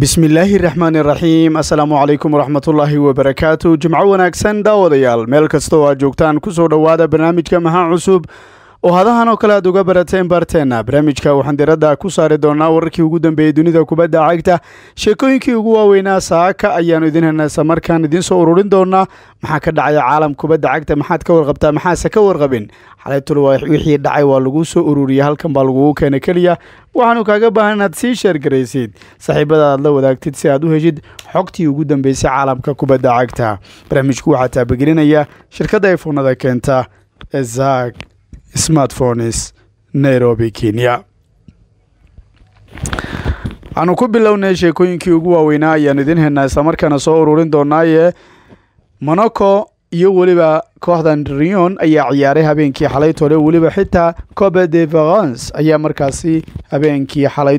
bismillaahi raxmaani raxiim assalaamu calaykum waraxmatullaahi wabarakaatu jimco wanaagsan daawadayaal meel kastoo aad joogtaan ku soo dhowaada barnaamijka mahaa cusub oo hadahan oo kale aad uga barateen barteenna barnaamijka waxaan diradda ku saari doonaa wararkii ugu dambeeyey dunida kubadda cagta sheekooyinkii ugu waaweynaa saaka ayaanu idin helnaa markaan idiin soo ururin doonaa maxaa ka dhacaya caalam kubadda cagta maxaad ka warqabtaa maxaase ka warqabin xalaytul wixii dhacay waa lagu soo ururiya halkan baa lagugu keenay keliya waxaanu kaaga baahan inaad sii sheergaraysid saaxiibada aad la wadaagtid si aad u heshid xogtii ugu dambeysay caalamka kubadda cagta barnaamijku waxaa taabagelinaya shirkadda ayfoonada keenta ezak smartphones nairobi kenya aanu ku bilownay sheekooyinkii ugu waaweynaa ayaan idiin haynaa islamarkaana soo ururin doonaaye monaco iyo weliba kooxdan rion ayaa ciyaaray habeenkii xalay weliba xitaa cope de varance ayaa markaasi habeenkii xalay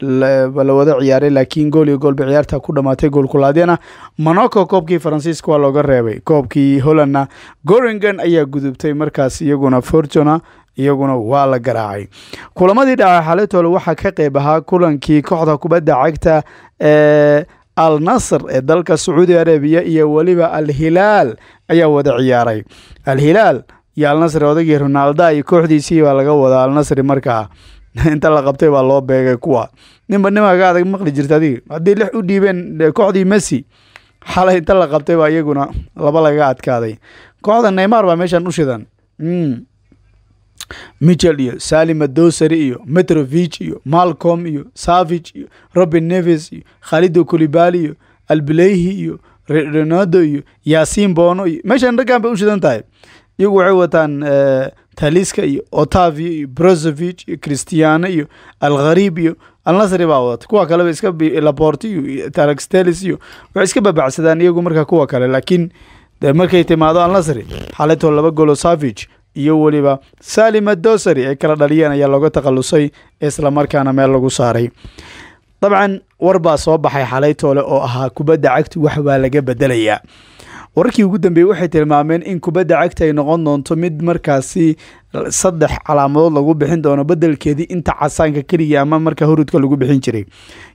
lawada ciyaaray laakiin gool iyo goolba ciyaarta ku dhamaatay goolkulaadyana monaco koobkii faransiiska waa looga reebay koobkii hollandna goringan ayaa gudubtay markaas iyaguna fortuna iyaguna waa la garaacay kulamadii dhaca xalitoole waxaa ka qeyb ahaa kulankii kooxda kubadda cagta ee al nasr ee dalka sacuudi arabiya iyo weliba al hilaal ayaa wada ciyaaray al hilaal iyo al nasri odaygii iyo kooxdiisii baa laga wadaa al markaa inta la qabtay baa loo beegay kuwa nimba nimaga adag maqli jirta adiga haddii lix u dhiibeen kooxdii messi xalay inta la qabtay baa iyaguna laba laga adkaaday kooxda neymaar baa meeshan u shidan hmm. michel iyo salima dosari iyo metrovich iyo malcom iyo savich iyo robin neves iyo khalido kulibali iyo albilehi iyo ronaldo iyo yasin bono iyo meeshan raggan bay u shidan tahay iyagu waxay wataan eh, taliska iyo otavio iyo brozovich iyo cristiano iyo alkhariib iyo alnasri baa wadata kuwa kaleba iska laporti iyo talxtelis iyo waxay iska babacsadaan iyagu markaa kuwa kale laakiin de markay timaado alnasri xalinto laba golo savich iyo weliba salima dosari ay kala dhaliyeen ayaa looga takhalusay islamarkaana meel lagu saaray dabcan war baa soo baxay xalaytoole oo ahaa kubadda cagtu wax baa laga bedelayaa wararkii ugu dambeeyey waxay tilmaameen in kubadda cagta ay noqon doonto mid markaasi saddex calaamadood lagu bixin doono bedelkeedii inta casaanka keliya ama marka hurudka lagu bixin jiray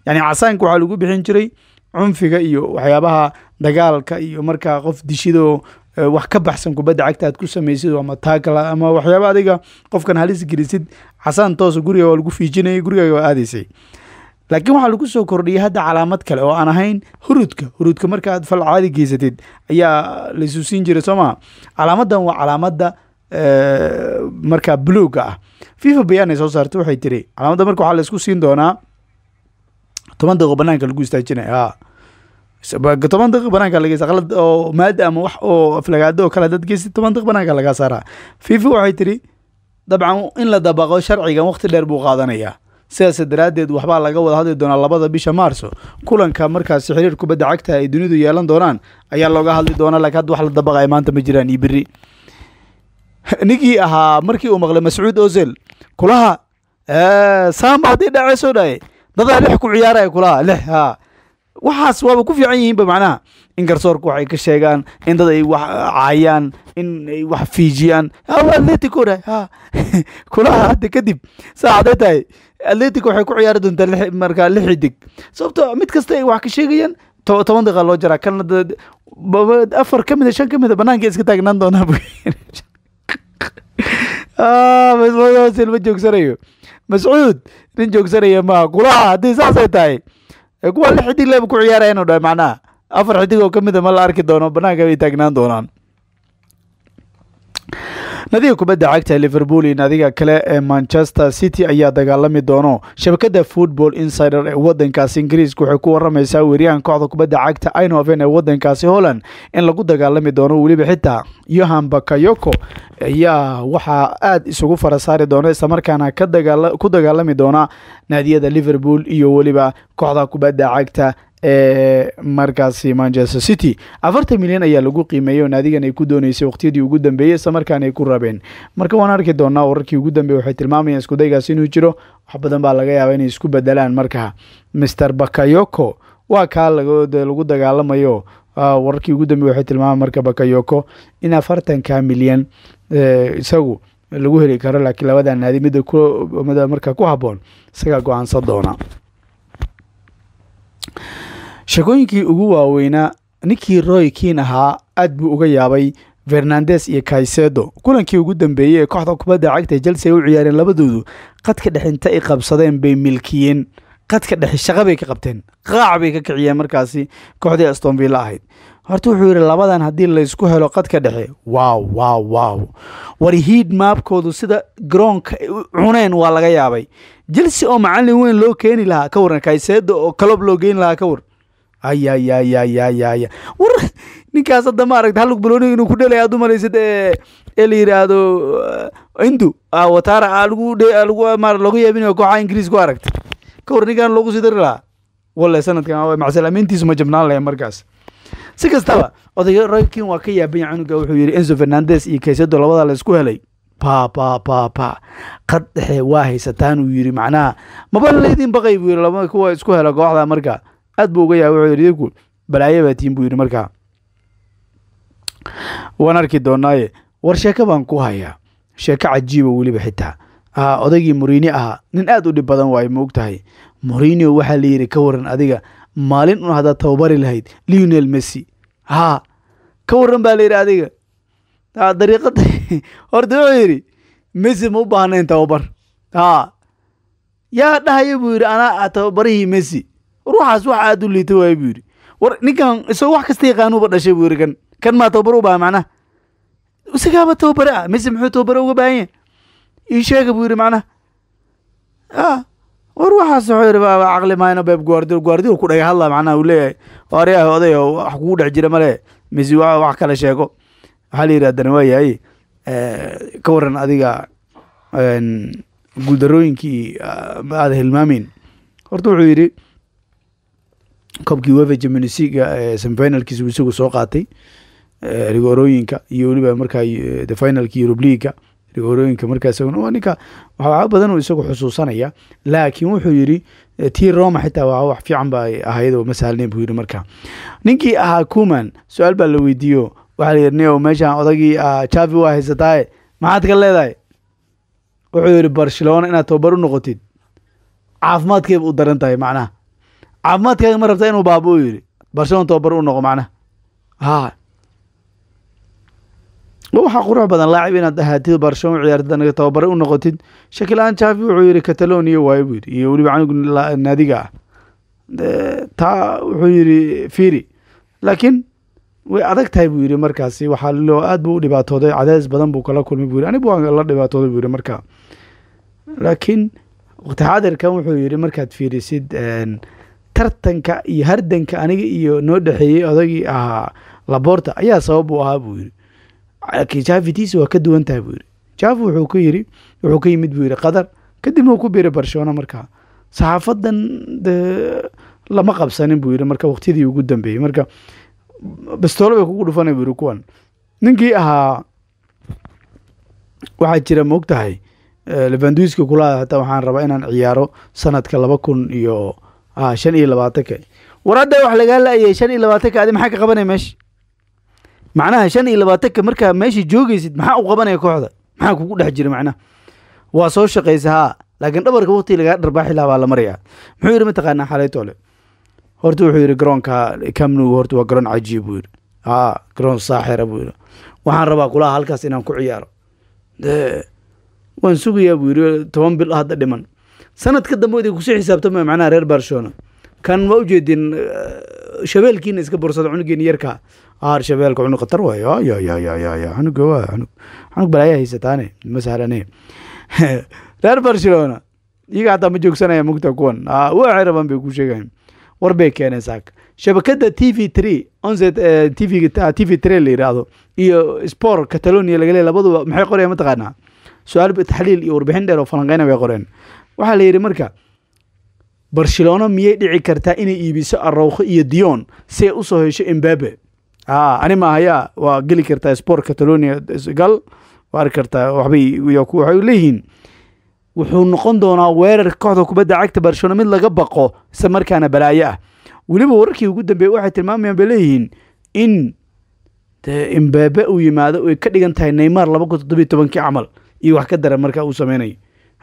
yani casaanka waxaa lagu bixin jiray cunfiga iyo waxyaabaha dagaalka iyo markaa qof dishidoo eh, wax ka baxsan kubadda cagta aad ku samaysid ama taagla ama waxyaaba adiga qofkan halis gelisid casaan toosa guriga waa lagu fiijinayay gurigaaga waa aadaysay laakiin waxaa lagu soo kordhiyay hadda calaamad kale oo aan ahayn hurudka hurudka marka aad fal caadi geysatid ayaa laysu siin jiray soo maa calaamadan waa calaamada markaa buluuga ah fifa bayaanay soo saartay waxay tiri calaamadda marka waxaa laysku siin doonaa toban daqiiqo banaanka lagu istaajinaya toban daqiiq banaanka lageys qalad oo maada ama wax oo aflagaado kale haddaad geysatid toban daqiiq banaanka lagaa saaraa fifa waxay tiri dabcan in la dabaqo sharcigan waqti dheer buu qaadanayaa sidaas daraaddeed waxbaa laga wada hadli doonaa labada bisha maarso kulanka markaasi xiriir kubadda cagta ay dunidu yeelan doonaan ayaa looga hadli doonaa laakiin hadda wax la dabaqay maanta ma jiraan iyo berri ninkii ahaa markii uu maqlay mascuud osel kulaha saamba haddii dhacee soo dadaa lix ku ciyaaraya kulaha lix haa waxaas waaba ku fiican yihiinba macnaha in garsoorka waxay ka sheegaan in dad ay wax caayaan in ay wax fiijiyaan atletico kulaha hadda kadib saacaday tahay atletico waxay ku ciyaari doontaa markaa lix xidig sababto ah mid kasta ay wax ka sheegayaan toban daqaa loo jaraa kalna afar ka mida ah, shan ka mida ah, banaanka iska taagnaan doonaa ma joogsanayo mascuud nin joogsanaya maaha kulaha haddii saasay tahay ee kuwa li xidig leeba ku ciyaaraya inuu dhahay macnaha afar xidig oo ka a ah ma la arki doono banaanka bay taagnaan doonaan nadiga kubadda cagta liverpool iyo naadiga kale ee manchester city ayaa dagaalami doono shabakada football insider ee wadankaasi ingiriiska waxay ku waramaysaa weeryahan kooxda kubadda cagta inoven ee wadankaasi holland in lagu dagaalami doono weliba xitaa yohan bakayoko ayaa waxaa aada isugu fara saari doona islamarkaana ku dagaalami doona naadiyada liverpool iyo weliba kooxda kubadda cagta markaasi manchester city afartan milyan ayaa lagu qiimeeyay oo naadigan ay ku dooneysay wakhtiyadii ugu dambeeyey islamarkaan ay ku rabeen marka waan arki doonaa wararkii ugu dambeeye waxay tilmaamayaan iskudaygaas inuu jiro wax badan baa laga yaaba inay isku bedelaan markaa master bakayoko waa kaa lagu dagaalamayo wararkii ugu dambeeye waxay tilmaamaan marka bakayoko in afartanka milyan isagu lagu heli karo laakiin labada naadi mida markaa ku habboon isagaa go-aansan doona sheekooyinkii ugu waaweynaa ninkii roy kiin ahaa aad buu uga yaabay fernandes iyo kaysedo kulankii ugu dambeeyey ee kooxda kubadda cagta chelsea ay u ciyaareen labadoodu qadka dhex inta ay qabsadeen bay milkiyeen qadka dhexe shaqa bay ka qabteen qaac bay ka kiciyeen markaasi kooxdii astonvilla ahayd horta wuxuu yidhi labadan haddii laysku helo qadka dhexe waw waaw waaw waaw hiid maabkoodu sida garoonka cuneen waa laga yaabay jelsi oo macallin weyn loo keeni lahaa ka waran kaysedo oo kalob loo geyn lahaa ka war ayyyyyy war ninkaas hadda maaragta hallug balooniga inuu ku dhelaya ad u malaysad ee la yiraahdo eh, hindu ah, watara ah, ah, lagu yeebinayo kooxaha ingiriis ku aragtay ka hor ninkan loogu sii dari lahaa walle sanadkan macsal ma jabnaan lahe markaas si kastaba odaya ragkin waa ka yaabanya cunuga wuxuu yidhi enzo fernandes iyo kaysedo labadaa la isku helay pa pa pa pa qad dhexe waa haysataan uu yidhi macnaha maba laydin baqay buu yidhi laba kuwa isku hela kooxda marka aad buu uga yaabay wuxuu yidhi idinku balaayo baa tiin buu yidhi markaa waan arki doonaaye war sheeko baan ku hayaa sheeko cajiiba ah weliba xitaa odaygii muriini ahaa nin aad u dhib badan waaye ma og tahay moriinio waxaa la yidhi ka waran adiga maalin un haddaad tababari lahayd leonel messy haa ka waran baa la yidhi adiga dariiqad horta wuxuu yidhi messy ma u baahnayn tababar haa yaa dhahaya buu yidhi anaa tababarihii messy ruuxaas wax aad u liita waay buu yidhi war ninkan isagoo wax kasta yaqaanuuba dhashay buu yidhi kan kan maa tababar u baha macnaha isagaaba tababare ah mise muxuu tababare uga baahan yahay ii sheega buu yidhi macnaha a ah, war waxaas wuxuu yidhi baaba caqli maayno beeb guardiol guardiol ku dhaga hadla macnaha uu leeyahay waaryaah oday oo wax kugu dhex jira male mise wax kale sheego waxaa la yidhi haddana waayahay eh, ka waran adiga eh, guuldarooyinkii ah, aada hilmaameyn horta wuxuu yidhi koobkii wefa jamanisiga eh, semifinalkiisa isagu soo qaatay eh, rigoorooyinka iyo weliba markaa eh, the finalka eurobe leaga rigoorooyinka markaas waa ninka waxyaabo badan uu isagu xusuusanaya laakiin wuxuu yidhi tii roma xitaa waa wax fiican ba ahayd oo ma sahlnay buu yidhi markaa ninkii ahaa kuman su-aal baa la weydiiyo waxaa la yidhi nio meeshaan odagii javi ah, waa haysataaye maxaad ka leedahay wuxuu yidhi barcelona inaad tababar u noqotid caafimaadkeed u daran tahay macnaha caafimaadkaaga ma rabta inuu baabo yidhi barcelona tobabar u noqo macnaha ha qurux badan laacib inaad ahaatid barcelona u ciyaartid tababare u noqotid shakil aan jaafi wuxuu yidhi catalonia waayo buu yidhi iyo weliba anigu naadiga ah taa wuxuu yidhi firi laakiin way adag tahay buu yidhi markaasi waxaa loo aad buu u dhibaatooday cadays badan buu kala kulmay buu yidhi anigu waan la dhibaatooday buu yidhi markaa laakiin waqti xaadirkan wuxuu yidhi markaad fiirisid tartanka iyo hardanka aniga iyo noo dhexeeyey odagii ahaa laboorta ayaa sabab u ahaa buu yidhi laakiin jaafitiisi waa ka duwan tahay buu yidhi jaafi wuxuu ku yidhi wuxuu ka yimid buu yidhi qadar kadibna wuu ku biiray barcelona markaa saxaafadan lama qabsanin buu yidhi marka waqtidii ugu dambeeyey marka bastoolo bay kugu dhufana buu yidhi kuwan ninkii ahaa waxaa jira ma og tahay eh, levanduiski kulaha hata waxaan rabaa inaan ciyaaro sanadka laba kun iyo Ah, shan iyo labaatanka war hadda wax lagaa la-ayay shan iyo labaatanka adi maxaa ka qabanaya meesha macnaha shan iyo labaatanka markaa meesha joogaysid maxaa u qabanaya kooxda maxaa kugu dhex jira macnaha waa soo shaqaysa haa laakiin dhabarka waqti lagaa dharbaaxi laha baa la maraya muxuu yidhi mataqaanaa xalaytoole horta wuxuu yidhi garoonka kamnuga horta waa garoon cajiib buu yidhi haa ah, garoon saaxira buu yidhi waxaan rabaa kulaha halkaas inaan ku ciyaaro waan sugayaa buu yidhi toban bil hadda dhiman sanadka dambe wad kusii xisaabtama macnaha reer barcelona kan waa ujeedin shabeelkiina iska bursada cunugeeni yarka aar shabeelka cunug khatar waayo ya ya ya ya ya cunuga waa cunug cunug balaayaa haysataane ma sahlane reer barcelona iyaga hataa ma joogsanaya mugta kuwan waa ceraban bay ku sheegayan war bay keeneen saaka shabakada t v tree onze t v t v tree la yidhaahdo iyo sport catalonia laga leey labaduba maxay qorayaan mataqaanaa su-aal taxliil iyo warbixin dheer oo falanqeyna bay qoreen waxaa la yidhi marka barcelona miyay dhici kartaa inay iibiso arowkho iyo dion si ay u hesho embabe ani maahayaa waa geli kartaa sport catalonia gal waa arki kartaa waxbay waxay leeyihiin wuxuu noqon doonaa weerarka kooxda kubadda cagta barcelona mid laga baqo isla markaana balaayo ah weliba wararkii ugu dambeeye waxay tilmaamayaan bay leeyihiin in embabe uu yimaado ay ka dhigan tahay neymar laba kun toddobiyo tobankii camal iyo wax ka daran markaa uu sameynayo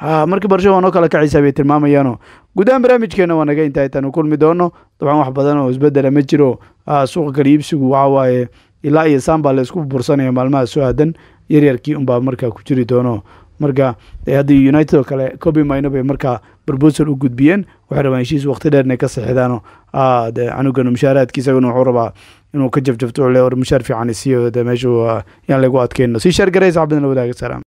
Ah, markii barshawaan oo kale kacaysaa bay tilmaamayaano guud ahaan barnaamijkeena waa naga intaa intaanu kulmi doono dabcan wax badan oo isbedela ma jiro ah, suuqa kaliibsigu waxaa waaye ilaa iyo saambaa la isku bursanaya maalmaha soo aadan yaryarkii unbaa markaa ku jiri doono marka haddii united oo kale cobi mayno bay markaa brobosal u gudbiyeen waxay rabaan heshiis waqti dheer inay ka saxidaano ah, canugan mushaaraadkii isaguna wuxuu rabaa inuu ka jabjabto mushaar fiican siiyo meeshu yaan lagu adkayno sii sheer garays cabdin la wadaaga salaam